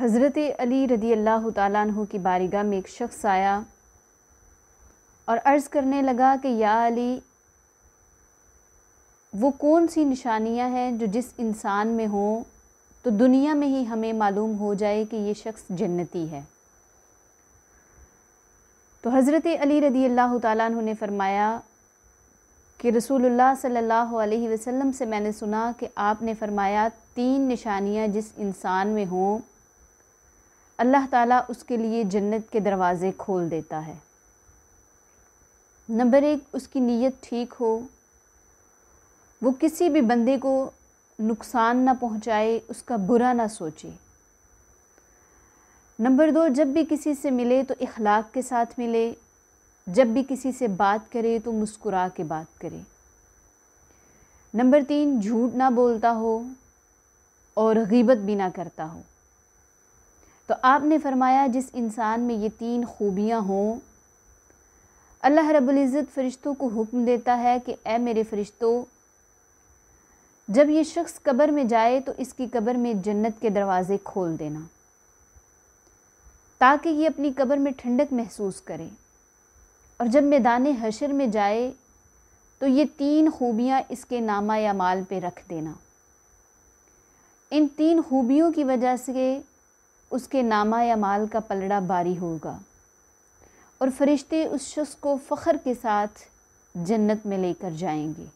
हज़रत अली रदी अल्लाह तु की बारिगा में एक शख्स आया और अर्ज़ करने लगा कि या अली वो कौन सी निशानियां हैं जो जिस इंसान में हो तो दुनिया में ही हमें मालूम हो जाए कि ये शख्स जन्नती है तो हज़रत अली रदी अल्लाह तु ने फ़रमाया कि रसूलुल्लाह सल्लल्लाहु अलैहि वसल्लम से मैंने सुना कि आपने फ़रमाया तीन निशानियां जिस इंसान में हों अल्लाह ताला उसके लिए जन्नत के दरवाज़े खोल देता है नंबर एक उसकी नीयत ठीक हो वो किसी भी बंदे को नुकसान ना पहुंचाए उसका बुरा ना सोचे नंबर दो जब भी किसी से मिले तो इखलाक के साथ मिले जब भी किसी से बात करे तो मुस्कुरा के बात करे नंबर तीन झूठ ना बोलता हो और गीबत भी ना करता हो तो आपने फरमाया जिस इंसान में ये तीन खूबियाँ हों अल्लाह रबुल्ज़त फ़रिश्तों को हुक्म देता है कि ऐ मेरे फ़रिश्तों जब ये शख्स कब्र में जाए तो इसकी कब्र में जन्नत के दरवाज़े खोल देना ताकि ये अपनी कब्र में ठंडक महसूस करे और जब मैदान हशर में जाए तो ये तीन खूबियाँ इसके नामा या माल पे रख देना इन तीन खूबियों की वजह से उसके नामा या माल का पलड़ा बारी होगा और फरिश्ते उस शख्स को फ़ख्र के साथ जन्नत में लेकर जाएंगे